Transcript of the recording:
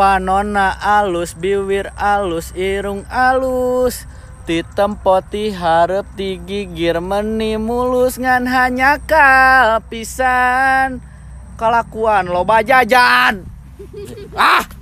Panona alus, biwir alus, irung alus Ditempoti harap digigir meni mulus Ngan hanya kapisan Kelakuan loba jajan Ah!